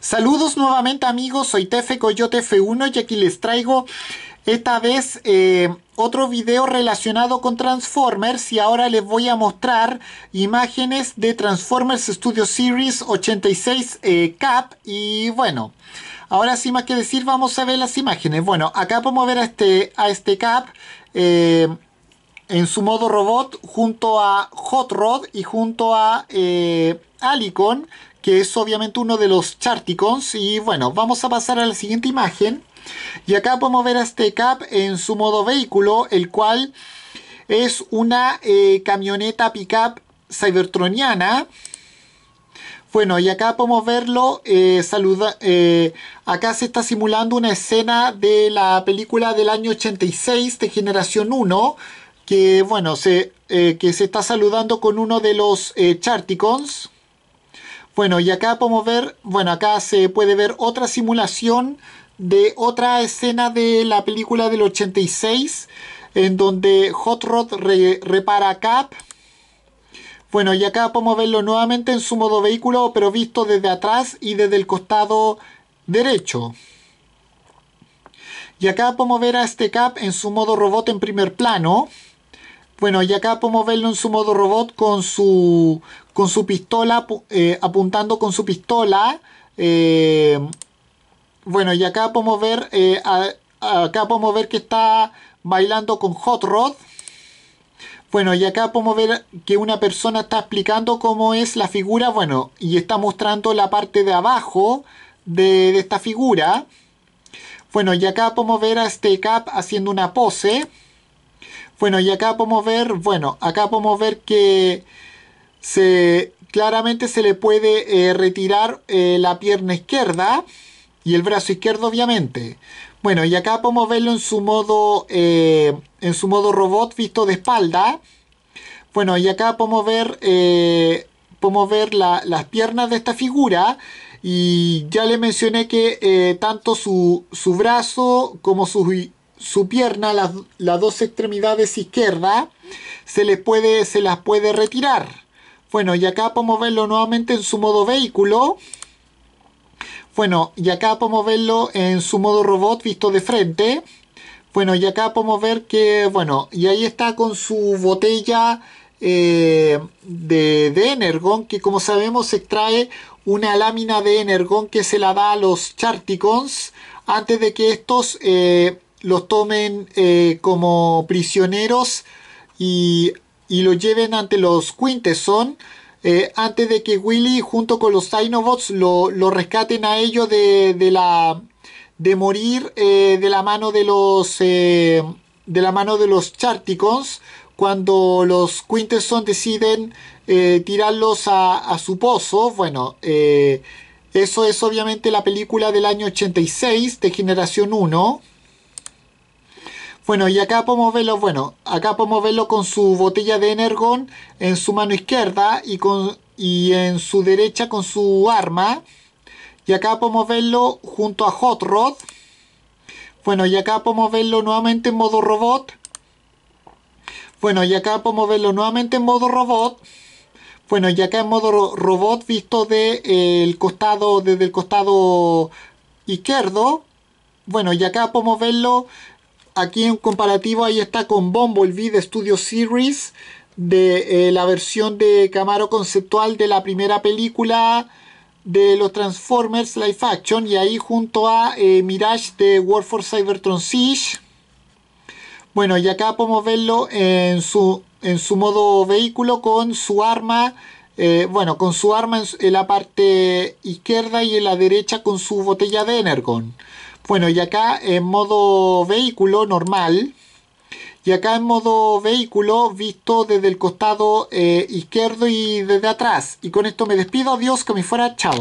Saludos nuevamente amigos, soy Tefe Coyote F1 y aquí les traigo esta vez eh, otro video relacionado con Transformers y ahora les voy a mostrar imágenes de Transformers Studio Series 86 eh, Cap y bueno... Ahora sin más que decir, vamos a ver las imágenes. Bueno, acá podemos ver a este, a este Cap eh, en su modo robot junto a Hot Rod y junto a Alicon que es obviamente uno de los Charticons. Y bueno, vamos a pasar a la siguiente imagen. Y acá podemos ver a este Cap en su modo vehículo, el cual es una eh, camioneta pickup cybertroniana. Bueno, y acá podemos verlo, eh, saluda, eh, acá se está simulando una escena de la película del año 86 de Generación 1, que bueno, se, que se está saludando con uno de los Charticons. Bueno, y acá podemos ver, bueno, acá se puede ver otra simulación de otra escena de la película del 86, en donde Hot Rod repara Cap. Bueno, y acá podemos verlo nuevamente en su modo vehículo, pero visto desde atrás y desde el costado derecho. Y acá podemos ver a este Cap en su modo robot en primer plano. Bueno, y acá podemos verlo en su modo robot con su, con su pistola, eh, apuntando con su pistola. Eh, bueno, y acá podemos ver, eh, acá podemos ver que está bailando con Hot Rod. Bueno, y acá podemos ver que una persona está explicando cómo es la figura, bueno, y está mostrando la parte de abajo de, de esta figura. Bueno, y acá podemos ver a este Cap haciendo una pose. Bueno, y acá podemos ver, bueno, acá podemos ver que claramente se le puede eh, retirar eh, la pierna izquierda y el brazo izquierdo obviamente. Bueno, y acá podemos verlo en su modo, eh, en su modo robot visto de espalda. Bueno, y acá podemos ver, podemos ver las piernas de esta figura. Y ya le mencioné que tanto su, brazo como sus su pierna, las, dos extremidades izquierdas, se, les puede, se las puede retirar. Bueno, y acá podemos verlo nuevamente en su modo vehículo. Bueno, y acá podemos verlo en su modo robot visto de frente. Bueno, y acá podemos ver que, bueno, y ahí está con su botella eh, de, de, Energon, que como sabemos se extrae una lámina de Energon que se la da a los Charticons antes de que estos... Eh, los tomen eh, como prisioneros y, y los lleven ante los Quintesson... Eh, antes de que Willy junto con los Dinobots lo, rescaten a ellos de, la de morir eh, de la mano de los de la mano de los Charticons cuando los Quintesson deciden tirarlos a, a, su pozo bueno eso es obviamente la película del año 86 de generación 1 bueno, y acá podemos verlo, bueno, acá podemos verlo con su botella de Energon en su mano izquierda y, con, y en su derecha con su arma. Y acá podemos verlo junto a Hot Rod. Bueno, y acá podemos verlo nuevamente en modo robot. Bueno, y acá podemos verlo nuevamente en modo robot. Bueno, y acá en modo robot visto de, eh, el costado, desde el costado izquierdo. Bueno, y acá podemos verlo aquí en comparativo ahí está con Bumblebee de Studio Series de eh, la versión de Camaro conceptual de la primera película de los Transformers Life Action y ahí junto a eh, Mirage de War for Cybertron Siege bueno y acá podemos verlo en su, en su modo vehículo con su arma eh, bueno con su arma en, en la parte izquierda y en la derecha con su botella de Energon bueno, y acá en modo vehículo normal, y acá en modo vehículo visto desde el costado eh, izquierdo y desde atrás. Y con esto me despido, adiós, que me fuera, chao.